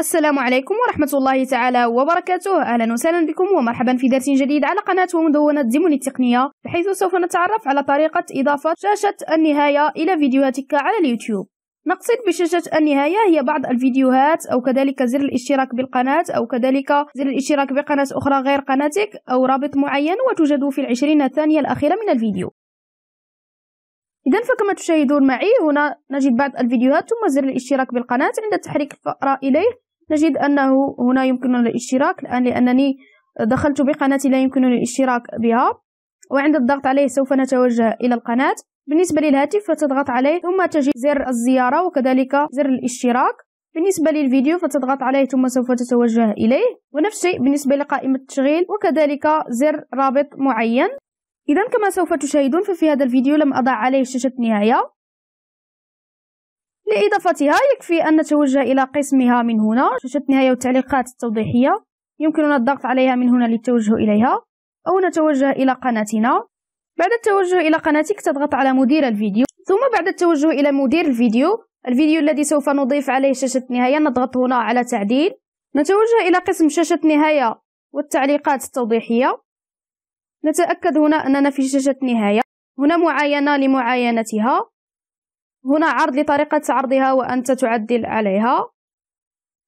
السلام عليكم ورحمة الله تعالى وبركاته أهلا وسهلا بكم ومرحبا في درس جديد على قناة ومدونة ديمون التقنية بحيث سوف نتعرف على طريقة إضافة شاشة النهاية إلى فيديوهاتك على اليوتيوب نقصد بشاشة النهاية هي بعض الفيديوهات أو كذلك زر الاشتراك بالقناة أو كذلك زر الاشتراك بقناة أخرى غير قناتك أو رابط معين وتوجد في العشرين ثانية الأخيرة من الفيديو إذا فكما تشاهدون معي هنا نجد بعض الفيديوهات ثم زر الاشتراك بالقناة عند تحريك الفأرة إليه نجد أنه هنا يمكننا الاشتراك الآن لأنني دخلت بقناتي لا يمكنني الاشتراك بها وعند الضغط عليه سوف نتوجه إلى القناة بالنسبة للهاتف فتضغط عليه ثم تجد زر الزيارة وكذلك زر الاشتراك بالنسبة للفيديو فتضغط عليه ثم سوف تتوجه إليه ونفس الشيء بالنسبة لقائمة التشغيل وكذلك زر رابط معين إذا كما سوف تشاهدون ففي هذا الفيديو لم أضع عليه شاشة نهاية لإضافتها يكفي أن نتوجه إلى قسمها من هنا شاشة النهاية والتعليقات التوضيحية يمكننا الضغط عليها من هنا للتوجه إليها أو نتوجه إلى قناتنا بعد التوجه إلى قناتك تضغط على مدير الفيديو ثم بعد التوجه إلى مدير الفيديو الفيديو الذي سوف نضيف عليه شاشة نهاية نضغط هنا على تعديل نتوجه إلى قسم شاشة نهاية والتعليقات التوضيحية نتأكد هنا أننا في شاشة نهاية هنا معاينة لمعاينتها هنا عرض لطريقة عرضها وأنت تعدل عليها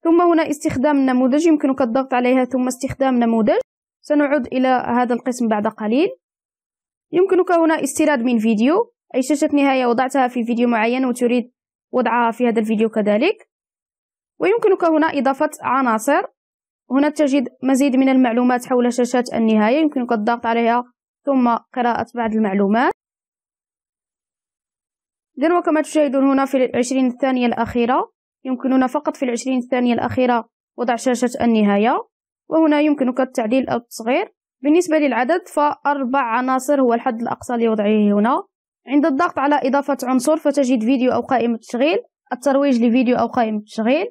ثم هنا استخدام النموذج يمكنك الضغط عليها ثم استخدام نموذج سنعود إلى هذا القسم بعد قليل يمكنك هنا استيراد من فيديو أي شاشة نهاية وضعتها في فيديو معين وتريد وضعها في هذا الفيديو كذلك ويمكنك هنا إضافة عناصر هنا تجد مزيد من المعلومات حول شاشات النهاية يمكنك الضغط عليها ثم قراءة بعض المعلومات إذا وكما تشاهدون هنا في العشرين الثانية الأخيرة يمكننا فقط في العشرين الثانية الأخيرة وضع شاشة النهاية وهنا يمكنك التعديل أو التصغير بالنسبة للعدد فأربع عناصر هو الحد الأقصى لوضعه هنا عند الضغط على إضافة عنصر فتجد فيديو أو قائمة تشغيل الترويج لفيديو أو قائمة تشغيل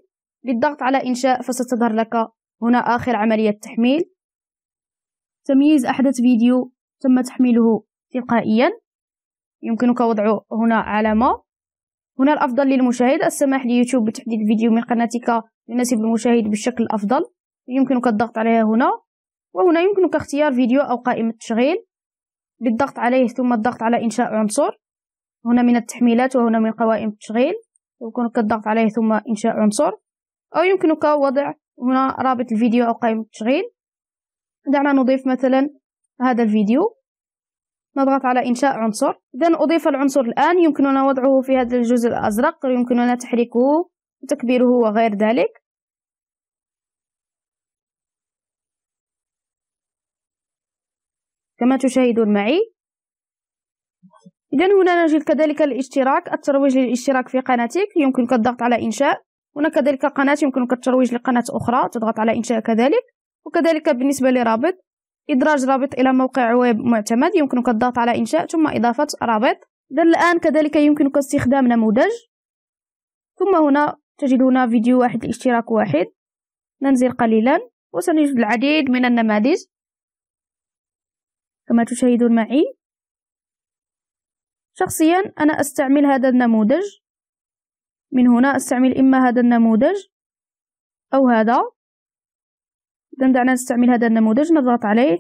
بالضغط على إنشاء فستظهر لك هنا آخر عملية تحميل تمييز أحدث فيديو تم تحميله تلقائيا يمكنك وضع هنا علامة هنا الأفضل للمشاهد السماح ليوتيوب بتحديد الفيديو من قناتك يناسب المشاهد بالشكل الأفضل يمكنك الضغط عليها هنا وهنا يمكنك اختيار فيديو أو قائمة تشغيل بالضغط عليه ثم الضغط على إنشاء عنصر هنا من التحميلات وهنا من قوائم التشغيل يمكنك الضغط عليه ثم إنشاء عنصر أو يمكنك وضع هنا رابط الفيديو أو قائمة التشغيل دعنا نضيف مثلا هذا الفيديو نضغط على إنشاء عنصر إذا أضيف العنصر الآن يمكننا وضعه في هذا الجزء الأزرق يمكننا تحريكه وتكبيره وغير ذلك كما تشاهدون معي إذا هنا نجد كذلك الاشتراك الترويج للاشتراك في قناتك يمكنك الضغط على إنشاء هنا كذلك قناة يمكنك الترويج لقناة أخرى تضغط على إنشاء كذلك وكذلك بالنسبة لرابط إدراج رابط إلى موقع ويب معتمد يمكنك الضغط على إنشاء ثم إضافة رابط إذا الآن كذلك يمكنك استخدام نموذج ثم هنا تجد هنا فيديو واحد اشتراك واحد ننزل قليلا وسنجد العديد من النماذج كما تشاهدون معي شخصيا أنا أستعمل هذا النموذج من هنا أستعمل إما هذا النموذج أو هذا إذا دعنا نستعمل هذا النموذج نضغط عليه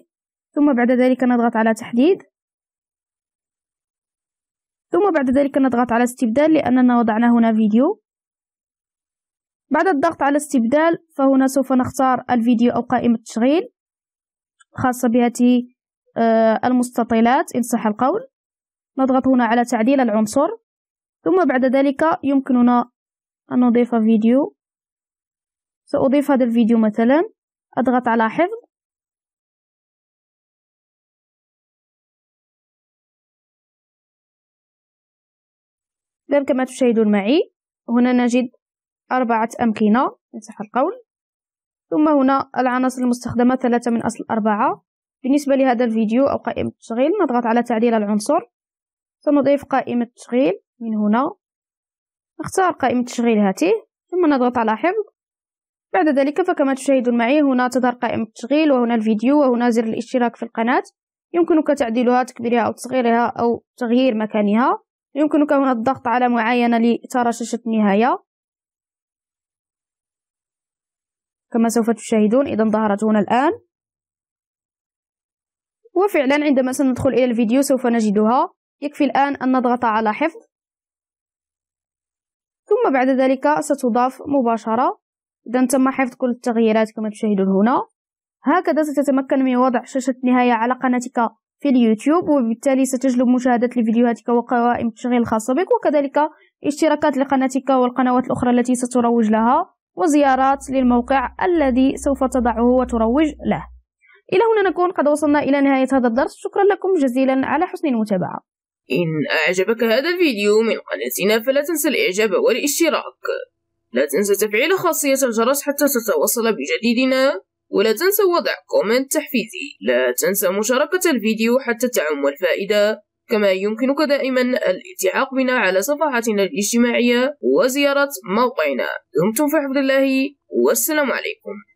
ثم بعد ذلك نضغط على تحديد ثم بعد ذلك نضغط على استبدال لأننا وضعنا هنا فيديو بعد الضغط على استبدال فهنا سوف نختار الفيديو أو قائمة تشغيل خاصة بهذه آه، المستطيلات إن صح القول نضغط هنا على تعديل العنصر ثم بعد ذلك يمكننا أن نضيف فيديو سأضيف هذا الفيديو مثلا أضغط على حفظ إذا كما تشاهدون معي هنا نجد أربعة أمكنة صح القول ثم هنا العناصر المستخدمة ثلاثة من أصل أربعة بالنسبة لهذا الفيديو أو قائمة التشغيل نضغط على تعديل العنصر سنضيف قائمة تشغيل من هنا نختار قائمة تشغيل هاته ثم نضغط على حفظ بعد ذلك فكما تشاهدون معي هنا تظهر قائمة التشغيل وهنا الفيديو وهنا زر الاشتراك في القناة يمكنك تعديلها تكبيرها أو تصغيرها أو تغيير مكانها يمكنك هنا الضغط على معاينة لترى شاشة النهاية كما سوف تشاهدون إذا ظهرت هنا الآن وفعلا عندما سندخل إلى الفيديو سوف نجدها يكفي الآن أن نضغط على حفظ ثم بعد ذلك ستضاف مباشرة إذا تم حفظ كل التغييرات كما تشاهدون هنا هكذا ستتمكن من وضع شاشة نهاية على قناتك في اليوتيوب وبالتالي ستجلب مشاهدة لفيديوهاتك وقوائم التشغيل الخاصة بك وكذلك اشتراكات لقناتك والقنوات الأخرى التي ستروج لها وزيارات للموقع الذي سوف تضعه وتروج له إلى هنا نكون قد وصلنا إلى نهاية هذا الدرس شكرا لكم جزيلا على حسن المتابعة إن أعجبك هذا الفيديو من قناتنا فلا تنسى الإعجاب والاشتراك لا تنسى تفعيل خاصية الجرس حتى تتواصل بجديدنا ولا تنسى وضع كومنت تحفيزي لا تنسى مشاركة الفيديو حتى تعم الفائدة كما يمكنك دائما الالتحاق بنا على صفحاتنا الاجتماعية وزيارة موقعنا دمتم في حفظ الله والسلام عليكم